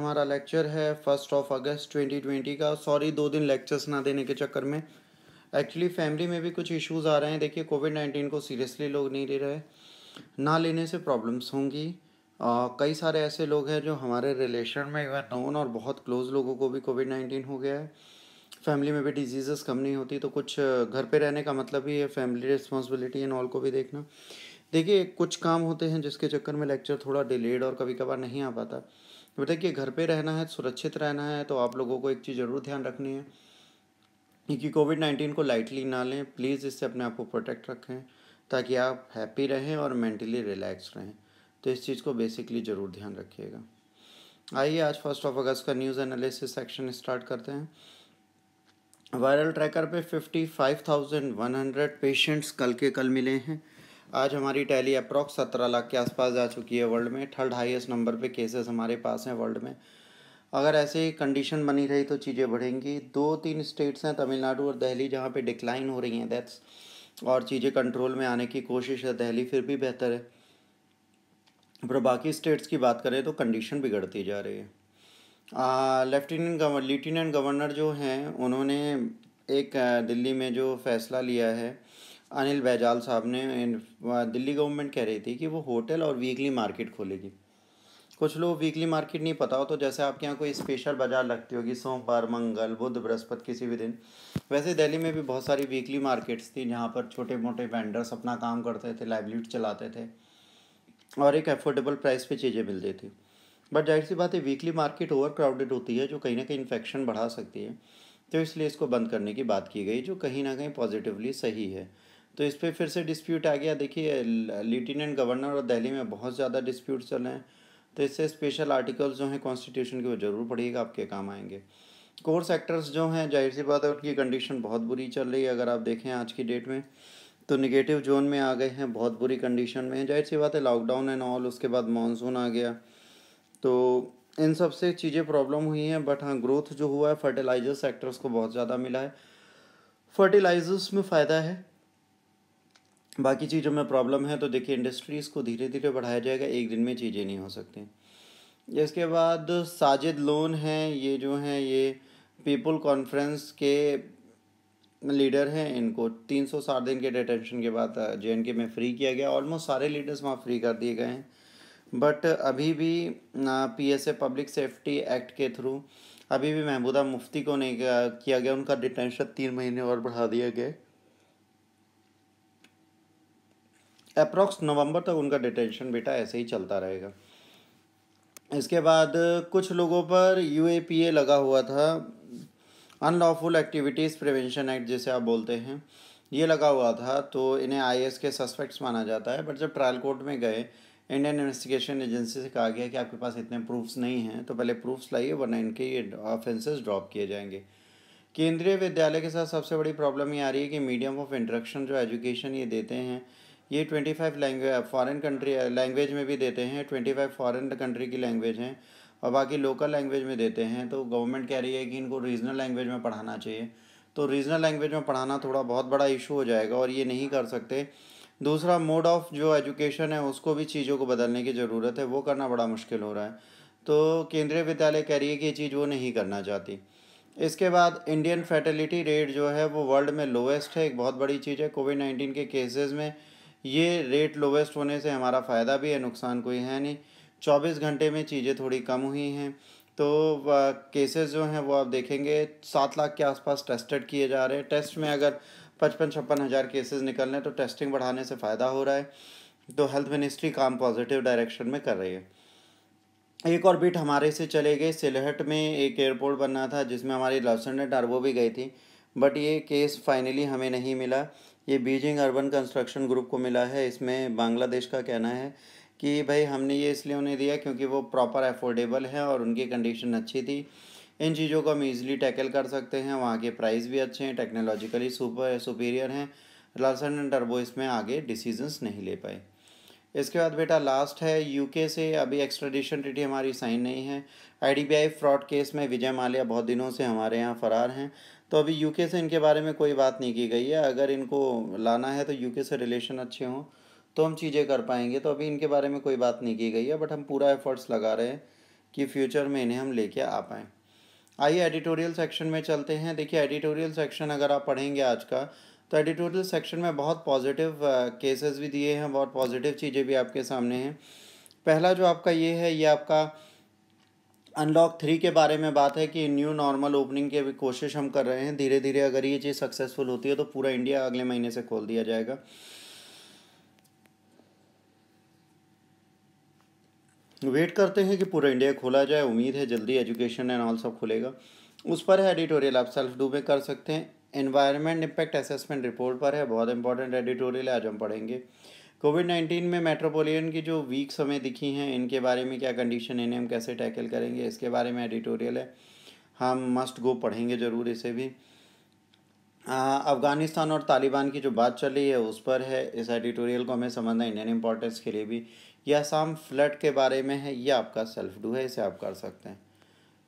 हमारा लेक्चर है first of अगस्त 2020 का सॉरी दो दिन लेक्चर्स ना देने के चक्कर में एक्चुअली फैमिली में भी कुछ इश्यूज आ रहे हैं देखिए कोविड नाइन्टीन को सीरियसली लोग नहीं ले रहे ना लेने से प्रॉब्लम्स होंगी कई सारे ऐसे लोग हैं जो हमारे रिलेशन में इवन नोन और बहुत क्लोज लोगों को भी कोविड नाइन्टीन हो गया है फैमिली में भी डिजीज़ कम नहीं होती तो कुछ घर पे रहने का मतलब ही है फैमिली रिस्पॉन्सिबिलिटी एंड ऑल को भी देखना देखिए कुछ काम होते हैं जिसके चक्कर में लेक्चर थोड़ा डिलेड और कभी कभार नहीं आ पाता तो बेटा कि घर पे रहना है सुरक्षित रहना है तो आप लोगों को एक चीज़ ज़रूर ध्यान रखनी है कि कोविड नाइन्टीन को लाइटली ना लें प्लीज़ इससे अपने आप को प्रोटेक्ट रखें ताकि आप हैप्पी रहें और मेंटली रिलैक्स रहें तो इस चीज़ को बेसिकली ज़रूर ध्यान रखिएगा आइए आज फर्स्ट ऑफ अगस्त का न्यूज़ एनालिसिस सेक्शन स्टार्ट करते हैं वायरल ट्रैकर पे हंड्रेड पेशेंट्स कल के कल मिले हैं आज हमारी टैली अप्रॉक्स सत्रह लाख के आसपास जा चुकी है वर्ल्ड में थर्ड हाईएस्ट नंबर पे केसेस हमारे पास हैं वर्ल्ड में अगर ऐसे कंडीशन बनी रही तो चीज़ें बढ़ेंगी दो तीन स्टेट्स हैं तमिलनाडु और दिल्ली जहाँ पे डिक्लाइन हो रही हैं डेथ्स और चीज़ें कंट्रोल में आने की कोशिश है दिल्ली फिर भी बेहतर है पर बाकी स्टेट्स की बात करें तो कंडीशन बिगड़ती जा रही है लेफ्टिनेंट गवर्नर लेफ्टिनेंट गवर्नर जो हैं उन्होंने एक दिल्ली में जो फैसला लिया है अनिल बैजाल साहब ने दिल्ली गवर्नमेंट कह रही थी कि वो होटल और वीकली मार्केट खोलेगी कुछ लोग वीकली मार्केट नहीं पता हो तो जैसे आपके यहाँ कोई स्पेशल बाज़ार लगती होगी सोमवार मंगल बुध बृहस्पति किसी भी दिन वैसे दिल्ली में भी बहुत सारी वीकली मार्केट्स थी जहाँ पर छोटे मोटे वेंडर्स अपना काम करते थे लाइवलीहुड चलाते थे और एक अफोर्डेबल प्राइस पे चीज़ें मिलती थी बट जाहिर सी बात है वीकली मार्केट ओवर क्राउडेड होती है जो कहीं ना कहीं इन्फेक्शन बढ़ा सकती है तो इसलिए इसको बंद करने की बात की गई जो कहीं ना कहीं पॉजिटिवली सही है तो इस पर फिर से डिस्प्यूट आ गया देखिए लेफ्टिनेंट गवर्नर और दिल्ली में बहुत ज़्यादा डिस्प्यूट चल रहे हैं तो इससे स्पेशल आर्टिकल्स जो हैं कॉन्स्टिट्यूशन के वो ज़रूर पढ़िएगा आपके काम आएंगे कोर सेक्टर्स जो हैं जाहिर सी बात है उनकी कंडीशन बहुत बुरी चल रही है अगर आप देखें आज की डेट में तो निगेटिव जोन में आ गए हैं बहुत बुरी कंडीशन में जाहिर सी बात है लॉकडाउन एंड ऑल उसके बाद मानसून आ गया तो इन सब से चीज़ें प्रॉब्लम हुई हैं बट हाँ ग्रोथ जो हुआ है फर्टिलाइज़र सेक्टर्स को बहुत ज़्यादा मिला है फर्टिलाइज़र्स में फ़ायदा है बाकी चीज़ों में प्रॉब्लम है तो देखिए इंडस्ट्रीज़ को धीरे धीरे बढ़ाया जाएगा एक दिन में चीज़ें नहीं हो सकती इसके बाद साजिद लोन हैं ये जो हैं ये पीपल कॉन्फ्रेंस के लीडर हैं इनको तीन सौ साठ दिन के डिटेंशन के बाद जे के में फ्री किया गया ऑलमोस्ट सारे लीडर्स वहाँ फ्री कर दिए गए हैं बट अभी भी P S A public safety act के थ्रू अभी भी महमूदा मुफ्ती को नहीं किया गया उनका डिटेंशन तीन महीने और बढ़ा दिया गया अप्रॉक्स नवंबर तक उनका डिटेंशन बेटा ऐसे ही चलता रहेगा इसके बाद कुछ लोगों पर यू लगा हुआ था अनलॉफुल एक्टिविटीज़ प्रिवेंशन एक्ट जिसे आप बोलते हैं ये लगा हुआ था तो इन्हें आई के सस्पेक्ट्स माना जाता है बट जब ट्रायल कोर्ट में गए इंडियन इन्वेस्टिगेशन एजेंसी से कहा गया कि आपके पास इतने प्रूफ्स नहीं हैं तो पहले प्रूफ्स लाइए वरना इनके ये ऑफेंसेस ड्रॉप किए जाएंगे केंद्रीय विद्यालय के साथ सबसे बड़ी प्रॉब्लम ये आ रही है कि मीडियम ऑफ इंट्रक्शन जो एजुकेशन ये देते हैं ये twenty five language foreign country language में भी देते हैं ट्वेंटी फाइव फ़ॉरन कंट्री की लैंग्वेज हैं और बाकी लोकल लैंग्वेज में देते हैं तो गवर्नमेंट कह रही है कि इनको रीजनल लैंग्वेज में पढ़ाना चाहिए तो रीजनल लैंग्वेज में पढ़ाना थोड़ा बहुत बड़ा इशू हो जाएगा और ये नहीं कर सकते दूसरा मोड ऑफ जो एजुकेशन है उसको भी चीज़ों को बदलने की ज़रूरत है वो करना बड़ा मुश्किल हो रहा है तो केंद्रीय विद्यालय कह रही है कि ये चीज़ वो नहीं करना चाहती इसके बाद इंडियन फर्टिलिटी रेट जो है वो वर्ल्ड में लोएस्ट है एक बहुत बड़ी चीज़ है कोविड नाइन्टीन के केसेस में ये रेट लोवेस्ट होने से हमारा फ़ायदा भी है नुकसान कोई है नहीं चौबीस घंटे में चीज़ें थोड़ी कम हुई हैं तो केसेस जो हैं वो आप देखेंगे सात लाख के आसपास टेस्टेड किए जा रहे हैं टेस्ट में अगर पचपन छप्पन हज़ार केसेज निकल रहे तो टेस्टिंग बढ़ाने से फ़ायदा हो रहा है तो हेल्थ मिनिस्ट्री काम पॉजिटिव डायरेक्शन में कर रही है एक और बीट हमारे से चले गए सिलहट में एक एयरपोर्ट बनना था जिसमें हमारी डर वो भी गई थी बट ये केस फाइनली हमें नहीं मिला ये बीजिंग अर्बन कंस्ट्रक्शन ग्रुप को मिला है इसमें बांग्लादेश का कहना है कि भाई हमने ये इसलिए उन्हें दिया क्योंकि वो प्रॉपर अफोर्डेबल है और उनकी कंडीशन अच्छी थी इन चीज़ों को हम ईजिली टैकल कर सकते हैं वहाँ के प्राइस भी अच्छे हैं टेक्नोलॉजिकली सुपर सुपीरियर हैं लालसन एंड टर्बो इसमें आगे डिसीजंस नहीं ले पाए इसके बाद बेटा लास्ट है यूके से अभी एक्स्ट्राडिशन ट्रिटी हमारी साइन नहीं है आईडीबीआई फ्रॉड केस में विजय माल्या बहुत दिनों से हमारे यहाँ फ़रार हैं तो अभी यूके से इनके बारे में कोई बात नहीं की गई है अगर इनको लाना है तो यूके से रिलेशन अच्छे हों तो हम चीज़ें कर पाएंगे तो अभी इनके बारे में कोई बात नहीं की गई है बट हम पूरा एफर्ट्स लगा रहे हैं कि फ्यूचर में इन्हें हम लेके आ पाएँ आइए एडिटोरियल सेक्शन में चलते हैं देखिए एडिटोरियल सेक्शन अगर आप पढ़ेंगे आज का तो एडिटोरियल सेक्शन में बहुत पॉजिटिव केसेस uh, भी दिए हैं बहुत पॉजिटिव चीज़ें भी आपके सामने हैं पहला जो आपका ये है ये आपका अनलॉक थ्री के बारे में बात है कि न्यू नॉर्मल ओपनिंग की भी कोशिश हम कर रहे हैं धीरे धीरे अगर ये चीज़ सक्सेसफुल होती है तो पूरा इंडिया अगले महीने से खोल दिया जाएगा वेट करते हैं कि पूरा इंडिया खोला जाए उम्मीद है जल्दी एजुकेशन एंड ऑल सब खुलेगा उस पर है एडिटोरियल आप सेल्फ डू में कर सकते हैं एनवायरनमेंट इम्पैक्ट असेसमेंट रिपोर्ट पर है बहुत इंपॉर्टेंट एडिटोरियल आज हम पढ़ेंगे कोविड नाइन्टीन में मेट्रोपोलियन की जो वीक समय दिखी हैं इनके बारे में क्या कंडीशन इन्हें हम कैसे टैकल करेंगे इसके बारे में एडिटोरियल है हम मस्ट गो पढ़ेंगे ज़रूर इसे भी अफ़गानिस्तान और तालिबान की जो बात चल रही है उस पर है इस एडिटोरियल को हमें समझना इंडियन इंपॉर्टेंस के लिए भी यह आसाम फ्लड के बारे में है यह आपका सेल्फ डू है इसे आप कर सकते हैं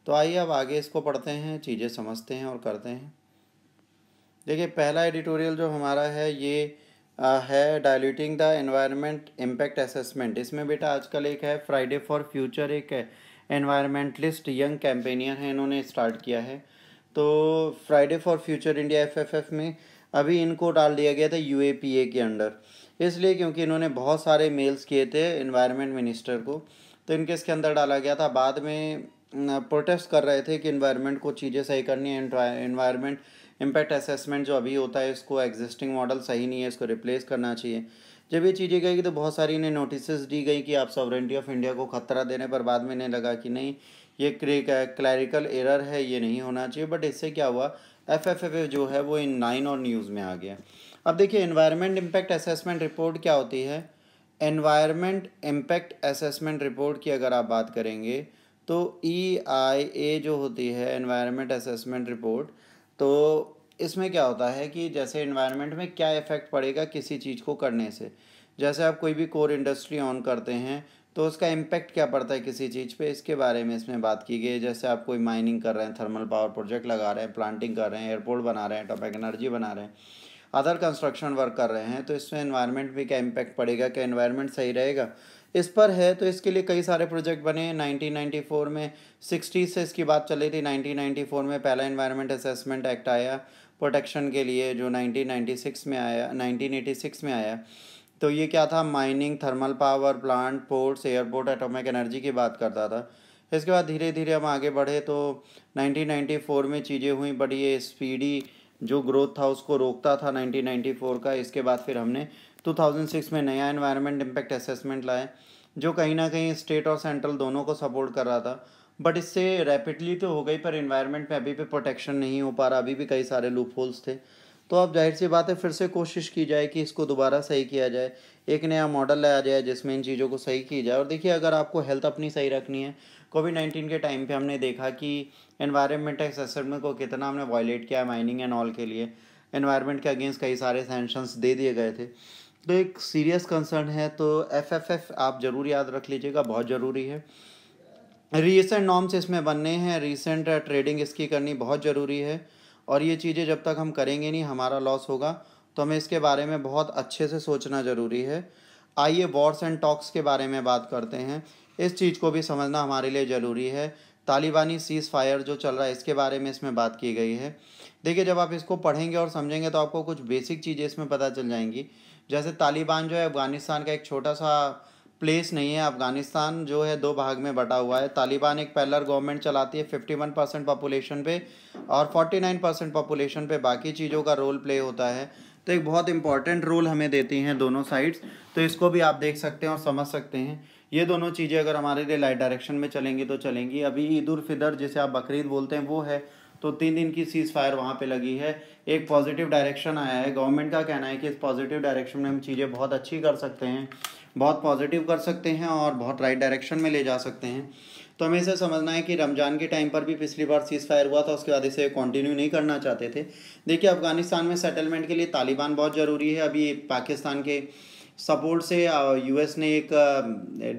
तो आइए अब आगे इसको पढ़ते हैं चीज़ें समझते हैं और करते हैं देखिए पहला एडिटोरियल जो हमारा है ये आ, है diluting the environment impact assessment इसमें बेटा आजकल एक है फ्राइडे फॉर फ्यूचर एक एनवायरमेंटलिस्ट यंग कैंपेनियर हैं इन्होंने स्टार्ट किया है तो Friday for future India FFF में अभी इनको डाल दिया गया था यूएपीए के अंडर इसलिए क्योंकि इन्होंने बहुत सारे मेल्स किए थे इन्वायरमेंट मिनिस्टर को तो इनके इसके अंदर डाला गया था बाद में प्रोटेस्ट कर रहे थे कि इन्वायरमेंट को चीज़ें सही करनी है इन्वायरमेंट इम्पैक्ट असेसमेंट जो अभी होता है इसको एग्जिस्टिंग मॉडल सही नहीं है इसको रिप्लेस करना चाहिए जब ये चीज़ें गई तो बहुत सारी इन्हें नोटिस दी गई कि आप सॉवरेंटी ऑफ इंडिया को खतरा देने पर बाद में इन्हें लगा कि नहीं ये क्लैरिकल एरर है ये नहीं होना चाहिए बट इससे क्या हुआ एफ एफ एफ जो है वो इन नाइन और न्यूज़ में आ गया अब देखिए इन्वायरमेंट इम्पैक्ट असेसमेंट रिपोर्ट क्या होती है एनवायरमेंट इम्पैक्ट असेसमेंट रिपोर्ट की अगर आप बात करेंगे तो ई आई ए जो होती है एनवायरमेंट असेसमेंट रिपोर्ट तो इसमें क्या होता है कि जैसे इन्वायरमेंट में क्या इफ़ेक्ट पड़ेगा किसी चीज़ को करने से जैसे आप कोई भी कोर इंडस्ट्री ऑन करते हैं तो उसका इम्पैक्ट क्या पड़ता है किसी चीज़ पे इसके बारे में इसमें बात की गई जैसे आप कोई माइनिंग कर रहे हैं थर्मल पावर प्रोजेक्ट लगा रहे हैं प्लांटिंग कर रहे हैं एयरपोर्ट बना रहे हैं टॉपिक एनर्जी बना रहे हैं अदर कंस्ट्रक्शन वर्क कर रहे हैं तो इसमें इन्वायरमेंट भी क्या इम्पैक्ट पड़ेगा क्या इन्वायरमेंट सही रहेगा इस पर है तो इसके लिए कई सारे प्रोजेक्ट बने नाइनटीन में सिक्सटी से इसकी बात चली थी नाइनटीन में पहला इन्वायरमेंट असेसमेंट एक्ट आया प्रोटेक्शन के लिए जो 1996 में आया 1986 में आया तो ये क्या था mining thermal power plant ports airport atomic energy की बात करता था इसके बाद धीरे धीरे हम आगे बढ़े तो 1994 में चीज़ें हुई बड़ी स्पीडी जो ग्रोथ था उसको रोकता था 1994 का इसके बाद फिर हमने 2006 में नया एनवायरनमेंट इम्पैक्ट असेसमेंट लाया जो कहीं ना कहीं स्टेट और सेंट्रल दोनों को सपोर्ट कर रहा था बट इससे रैपिडली तो हो गई पर इन्वायरमेंट में अभी भी प्रोटेक्शन नहीं हो पा रहा अभी भी कई सारे लूप होल्स थे तो अब जाहिर सी बात है फिर से कोशिश की जाए कि इसको दोबारा सही किया जाए एक नया मॉडल लाया जाए जिसमें इन चीज़ों को सही की जाए और देखिए अगर आपको हेल्थ अपनी सही रखनी है कोविड नाइन्टीन के टाइम पे हमने देखा कि एनवायरनमेंट एक्स असेसमेंट को कितना हमने वायलेट किया है माइनिंग एंड ऑल के लिए एनवायरनमेंट के अगेंस्ट कई सारे सैंक्शंस दे दिए गए थे तो एक सीरियस कंसर्न है तो एफ एफ एफ आप ज़रूर याद रख लीजिएगा बहुत ज़रूरी है रिसेंट नॉर्म्स इसमें बनने हैं रिसेंट ट्रेडिंग इसकी करनी बहुत ज़रूरी है और ये चीज़ें जब तक हम करेंगे नहीं हमारा लॉस होगा तो हमें इसके बारे में बहुत अच्छे से सोचना ज़रूरी है आइए वॉर्स एंड टॉक्स के बारे में बात करते हैं इस चीज़ को भी समझना हमारे लिए ज़रूरी है तालिबानी सीज़ फायर जो चल रहा है इसके बारे में इसमें बात की गई है देखिए जब आप इसको पढ़ेंगे और समझेंगे तो आपको कुछ बेसिक चीज़ें इसमें पता चल जाएंगी जैसे तालिबान जो है अफ़गानिस्तान का एक छोटा सा प्लेस नहीं है अफ़गानिस्तान जो है दो भाग में बटा हुआ है तालिबान एक पैलर गवर्नमेंट चलाती है फिफ्टी वन परसेंट पॉपुलेशन पर और फोर्टी नाइन परसेंट पॉपुलेशन पर बाकी चीज़ों का रोल प्ले होता है तो एक बहुत इंपॉर्टेंट रोल हमें देती हैं दोनों साइड्स तो इसको भी आप देख सकते हैं और समझ सकते हैं ये दोनों चीज़ें अगर हमारे लिए लाइट डायरेक्शन में चलेंगी तो चलेंगी अभी ईद उल फितर जिसे आप बकरीद बोलते हैं वो है तो तीन दिन की सीज़ फायर वहाँ पर लगी है एक पॉजिटिव डायरेक्शन आया है गवर्नमेंट का कहना है कि इस पॉजिटिव डायरेक्शन में हम चीज़ें बहुत अच्छी कर सकते हैं बहुत पॉजिटिव कर सकते हैं और बहुत राइट डायरेक्शन में ले जा सकते हैं तो हमें इसे समझना है कि रमज़ान के टाइम पर भी पिछली बार सीज़ फायर हुआ था उसके बाद इसे कंटिन्यू नहीं करना चाहते थे देखिए अफगानिस्तान में सेटलमेंट के लिए तालिबान बहुत ज़रूरी है अभी पाकिस्तान के सपोर्ट से यूएस ने एक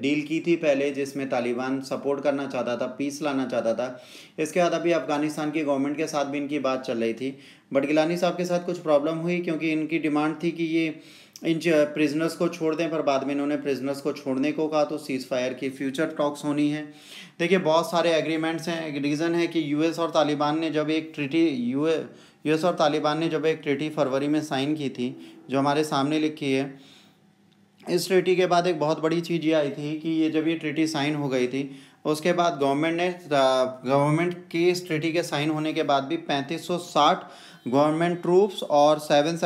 डील की थी पहले जिसमें तालिबान सपोर्ट करना चाहता था पीस लाना चाहता था इसके बाद अभी अफगानिस्तान की गवर्नमेंट के साथ भी इनकी बात चल रही थी बट गिलानी साहब के साथ कुछ प्रॉब्लम हुई क्योंकि इनकी डिमांड थी कि ये इन प्रिजनर्स को छोड़ दें पर बाद में इन्होंने प्रिजनर्स को छोड़ने को कहा तो सीज़ फायर की फ्यूचर टॉक्स होनी है देखिए बहुत सारे एग्रीमेंट्स हैं रीज़न है कि यूएस और तालिबान ने जब एक ट्रिटी यू यूएस और तालिबान ने जब एक ट्रिटी फरवरी में साइन की थी जो हमारे सामने लिखी है इस ट्रिटी के बाद एक बहुत बड़ी चीज़ ये आई थी कि ये जब ये ट्रिटी साइन हो गई थी उसके बाद गवर्नमेंट ने गवर्नमेंट की इस ट्रिटी के साइन होने के बाद भी पैंतीस गवर्नमेंट ट्रूप्स और सेवन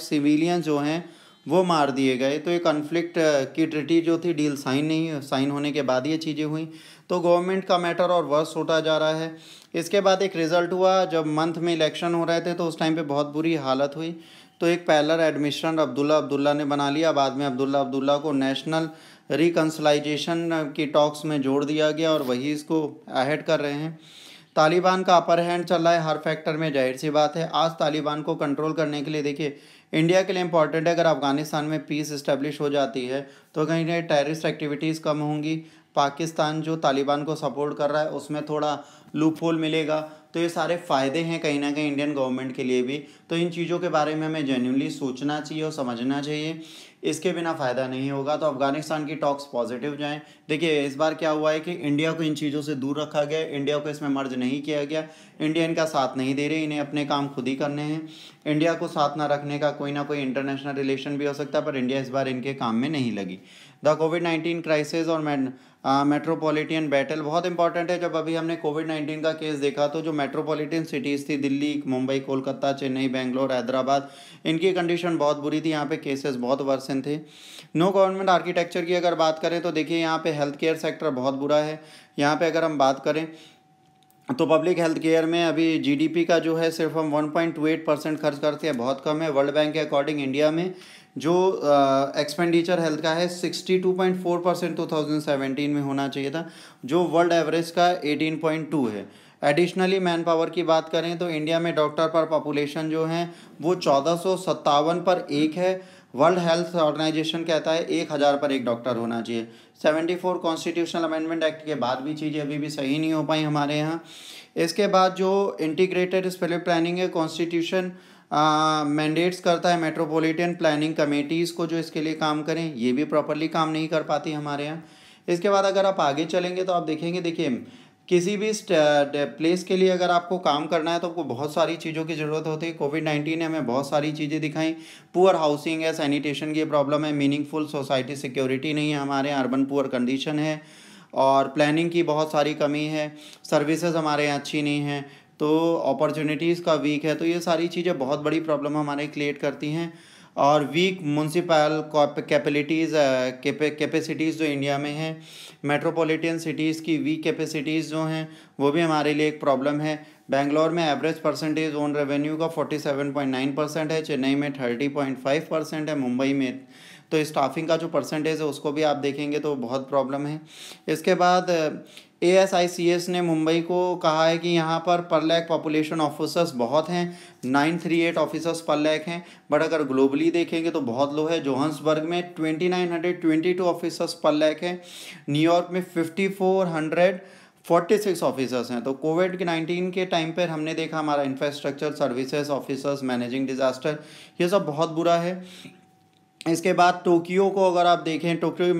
सिविलियन जो हैं वो मार दिए गए तो ये कन्फ्लिक्ट की ट्रिटी जो थी डील साइन नहीं साइन होने के बाद ये चीज़ें हुई तो गवर्नमेंट का मैटर और वर्स होता जा रहा है इसके बाद एक रिज़ल्ट हुआ जब मंथ में इलेक्शन हो रहे थे तो उस टाइम पे बहुत बुरी हालत हुई तो एक पैलर एडमिशन अब्दुल्ला अब्दुल्ला ने बना लिया बाद में अब्दुल्ला अब्दुल्ला को नेशनल रिकन्सलाइजेशन की टॉक्स में जोड़ दिया गया और वही इसको अहेड कर रहे हैं तालिबान का अपर हैंड चल रहा है हर फैक्टर में जाहिर सी बात है आज तालिबान को कंट्रोल करने के लिए देखिए इंडिया के लिए इंपॉर्टेंट है अगर अफगानिस्तान में पीस इस्टेब्लिश हो जाती है तो कहीं ना टेररिस्ट एक्टिविटीज़ कम होंगी पाकिस्तान जो तालिबान को सपोर्ट कर रहा है उसमें थोड़ा लूप होल मिलेगा तो ये सारे फ़ायदे हैं कहीं ना कहीं इंडियन गवर्नमेंट के लिए भी तो इन चीज़ों के बारे में हमें जेन्यूनली सोचना चाहिए और समझना चाहिए इसके बिना फ़ायदा नहीं होगा तो अफगानिस्तान की टॉक्स पॉजिटिव जाएं देखिए इस बार क्या हुआ है कि इंडिया को इन चीज़ों से दूर रखा गया इंडिया को इसमें मर्ज नहीं किया गया इंडिया इनका साथ नहीं दे रही इन्हें अपने काम खुद ही करने हैं इंडिया को साथ ना रखने का कोई ना कोई इंटरनेशनल रिलेशन भी हो सकता है पर इंडिया इस बार इनके काम में नहीं लगी द कोविड नाइन्टीन क्राइसिस और मेट्रोपॉलिटन बैटल बहुत इंपॉर्टेंट है जब अभी हमने कोविड नाइन्टीन का केस देखा तो जो मेट्रोपॉलिटन सिटीज़ थी दिल्ली मुंबई कोलकाता चेन्नई बेंगलोर हैदराबाद इनकी कंडीशन बहुत बुरी थी यहाँ पे केसेस बहुत वर्सन थे नो गवर्नमेंट आर्किटेक्चर की अगर बात करें तो देखिए यहाँ पे हेल्थ केयर सेक्टर बहुत बुरा है यहाँ पर अगर हम बात करें तो पब्लिक हेल्थ केयर में अभी जीडीपी का जो है सिर्फ हम 1.28 परसेंट खर्च करते हैं बहुत कम है वर्ल्ड बैंक के अकॉर्डिंग इंडिया में जो एक्सपेंडिचर हेल्थ का है 62.4 परसेंट टू में होना चाहिए था जो वर्ल्ड एवरेज का 18.2 है एडिशनली मैन पावर की बात करें तो इंडिया में डॉक्टर पर पॉपुलेशन जो है वो चौदह पर एक है वर्ल्ड हेल्थ ऑर्गेनाइजेशन कहता है एक हज़ार पर एक डॉक्टर होना चाहिए seventy four constitutional amendment act के बाद भी चीज़ें अभी भी सही नहीं हो पाई हमारे यहाँ इसके बाद जो इंटीग्रेटेड स्पेलिट प्लानिंग है कॉन्स्टिट्यूशन मैंडेट्स करता है मेट्रोपॉलिटन प्लानिंग कमेटीज़ को जो इसके लिए काम करें ये भी प्रॉपरली काम नहीं कर पाती हमारे यहाँ इसके बाद अगर आप आगे चलेंगे तो आप देखेंगे देखिए किसी भी प्लेस के लिए अगर आपको काम करना है तो आपको बहुत सारी चीज़ों की ज़रूरत होती है कोविड नाइन्टीन ने हमें बहुत सारी चीज़ें दिखाई पुअर हाउसिंग है सैनिटेशन की प्रॉब्लम है मीनिंगफुल सोसाइटी सिक्योरिटी नहीं है हमारे यहाँ अर्बन पुअर कंडीशन है और प्लानिंग की बहुत सारी कमी है सर्विसेज हमारे यहाँ अच्छी नहीं है तो अपॉर्चुनिटीज़ का वीक है तो ये सारी चीज़ें बहुत बड़ी प्रॉब्लम हमारे क्रिएट करती हैं और वीक म्यूनसिपल कैपेलिटीज़ कैपेसिटीज़ जो इंडिया में हैं मेट्रोपॉलिटन सिटीज़ की वीक कैपेसिटीज़ जो हैं वो भी हमारे लिए एक प्रॉब्लम है बेंगलोर में एवरेज परसेंटेज ओन रेवेन्यू का 47.9 परसेंट है चेन्नई में 30.5 परसेंट है मुंबई में तो स्टाफिंग का जो परसेंटेज है उसको भी आप देखेंगे तो बहुत प्रॉब्लम है इसके बाद एस ने मुंबई को कहा है कि यहाँ पर पर लैक पॉपुलेशन ऑफिसर्स बहुत हैं नाइन थ्री एट ऑफिसर्स पर लैक हैं बट अगर ग्लोबली देखेंगे तो बहुत लो है जोहन्सबर्ग में twenty nine hundred twenty two officers पर लैक हैं न्यूयॉर्क में fifty four hundred forty six officers हैं तो कोविड के नाइन्टीन के टाइम पर हमने देखा हमारा infrastructure services officers managing disaster ये सब बहुत बुरा है इसके बाद टोक्यो को अगर आप देखें टोक्यो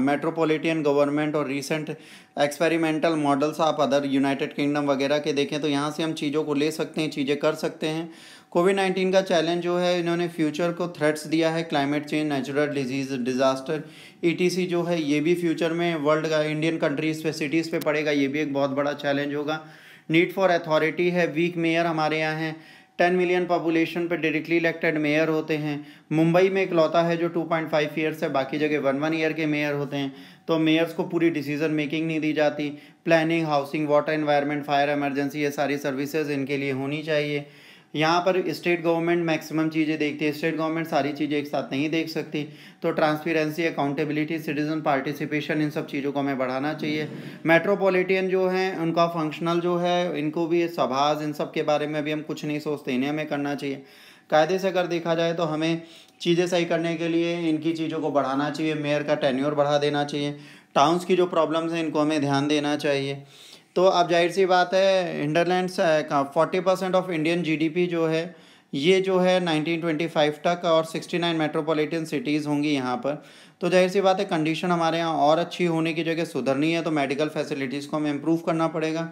मेट्रोपॉलिटन गवर्नमेंट और रीसेंट एक्सपेरिमेंटल मॉडल्स आप अदर यूनाइटेड किंगडम वगैरह के देखें तो यहाँ से हम चीज़ों को ले सकते हैं चीज़ें कर सकते हैं कोविड नाइन्टीन का चैलेंज जो है इन्होंने फ्यूचर को थ्रेट्स दिया है climate change natural disease disaster ई जो है ये भी फ्यूचर में वर्ल्ड का इंडियन कंट्रीज़ पे सिटीज़ पे पड़ेगा ये भी एक बहुत बड़ा चैलेंज होगा नीड फॉर अथॉरिटी है वीक मेयर हमारे यहाँ हैं टेन मिलियन पॉपुलेशन पे डायरेक्टली इलेक्टेड मेयर होते हैं मुंबई में इकलौता है जो टू पॉइंट फाइव ईयर्स है बाकी जगह वन वन ईयर के मेयर होते हैं तो मेयर्स को पूरी डिसीजन मेकिंग नहीं दी जाती planning housing water environment fire emergency ये सारी सर्विसेज इनके लिए होनी चाहिए यहाँ पर स्टेट गवर्नमेंट मैक्सिमम चीज़ें देखती है स्टेट गवर्नमेंट सारी चीज़ें एक साथ नहीं देख सकती तो ट्रांसपेरेंसी अकाउंटेबिलिटी सिटीजन पार्टिसिपेशन इन सब चीज़ों को हमें बढ़ाना चाहिए मेट्रोपॉलिटन जो हैं उनका फंक्शनल जो है इनको भी सभाज इन सब के बारे में भी हम कुछ नहीं सोचते इन्हें हमें करना चाहिए कायदे से अगर देखा जाए तो हमें चीज़ें सही करने के लिए इनकी चीज़ों को बढ़ाना चाहिए मेयर का टेन्योर बढ़ा देना चाहिए टाउन्स की जो प्रॉब्लम्स हैं इनको हमें ध्यान देना चाहिए तो अब जाहिर सी बात है इंडरलैंड का forty percent of Indian GDP जो है ये जो है 1925 तक और 69 मेट्रोपॉलिटन सिटीज़ होंगी यहाँ पर तो जाहिर सी बात है कंडीशन हमारे यहाँ और अच्छी होने की जगह सुधरनी है तो मेडिकल फैसिलिटीज़ को हमें इम्प्रूव करना पड़ेगा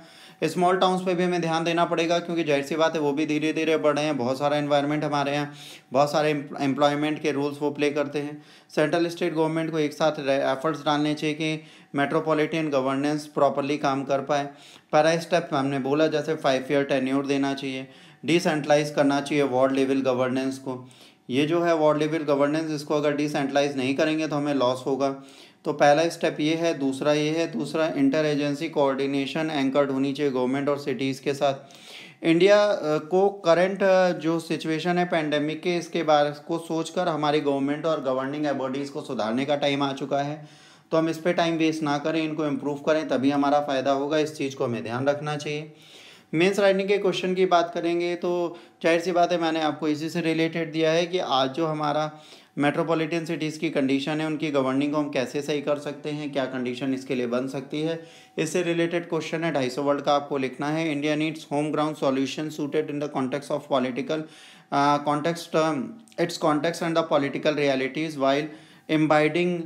स्मॉल टाउन्स पे भी हमें ध्यान देना पड़ेगा क्योंकि जाहिर सी बात है वो भी धीरे धीरे बढ़ रहे हैं बहुत सारा इन्वायरमेंट हमारे यहाँ बहुत सारे एम्प्लॉयमेंट के रूल्स वो प्ले करते हैं सेंट्रल स्टेट गवर्नमेंट को एक साथ एफर्ट्स डालने चाहिए कि मेट्रोपॉलिटन गवर्नेंस प्रॉपरली काम कर पाए पहला स्टेप हमने बोला जैसे फाइव ईयर टेन्योर देना चाहिए डिसेंट्रलाइज करना चाहिए वार्ड लेवल गवर्नेंस को ये जो है वार्ड लेवल गवर्नेंस इसको अगर डिसेंट्रलाइज नहीं करेंगे तो हमें लॉस होगा तो पहला स्टेप ये है दूसरा ये है दूसरा इंटर एजेंसी कोऑर्डिनेशन एंकर्ड होनी चाहिए गवर्नमेंट और सिटीज़ के साथ इंडिया को करंट जो सिचुएशन है पैंडेमिक के इसके बारे को सोचकर हमारी गवर्नमेंट और गवर्निंग बॉडीज़ को सुधारने का टाइम आ चुका है तो हम इस पर टाइम वेस्ट ना करें इनको इम्प्रूव करें तभी हमारा फ़ायदा होगा इस चीज़ को हमें ध्यान रखना चाहिए मेंस राइटिंग के क्वेश्चन की बात करेंगे तो जाहिर सी बात है मैंने आपको इसी से रिलेटेड दिया है कि आज जो हमारा मेट्रोपॉलिटन सिटीज़ की कंडीशन है उनकी गवर्निंग को हम कैसे सही कर सकते हैं क्या कंडीशन इसके लिए बन सकती है इससे रिलेटेड क्वेश्चन है ढाई सौ वर्ड का आपको लिखना है India needs home grown solution suited in the context of political context its context and the political realities while embedding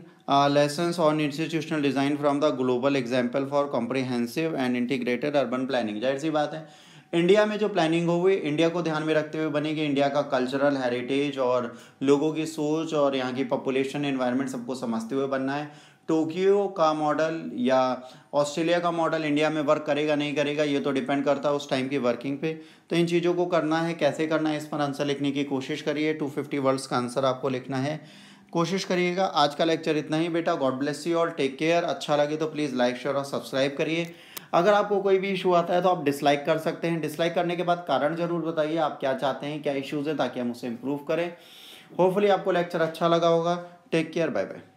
lesson on institutional design from the global example for comprehensive and integrated urban planning जाहिर सी बात है India में जो planning हो हुई India को ध्यान में रखते हुए बने कि इंडिया का कल्चरल हेरिटेज और लोगों की सोच और यहाँ की पॉपुलेशन एनवायरनमेंट सबको समझते हुए बनना है टोक्यो का मॉडल या ऑस्ट्रेलिया का मॉडल इंडिया में वर्क करेगा नहीं करेगा ये तो डिपेंड करता है उस टाइम की वर्किंग पे तो इन चीज़ों को करना है कैसे करना है इस पर आंसर लिखने की कोशिश करिए टू फिफ्टी वर्ड्स का आंसर आपको लिखना है कोशिश करिएगा आज का लेक्चर इतना ही बेटा God bless you all take care अच्छा लगे तो प्लीज़ लाइक शेयर और सब्सक्राइब करिए अगर आपको कोई भी इशू आता है तो आप डिसलाइक कर सकते हैं डिसलाइक करने के बाद कारण ज़रूर बताइए आप क्या चाहते हैं क्या इश्यूज़ हैं ताकि हम उसे इम्प्रूव करें होपफुली आपको लेक्चर अच्छा लगा होगा टेक केयर बाय बाय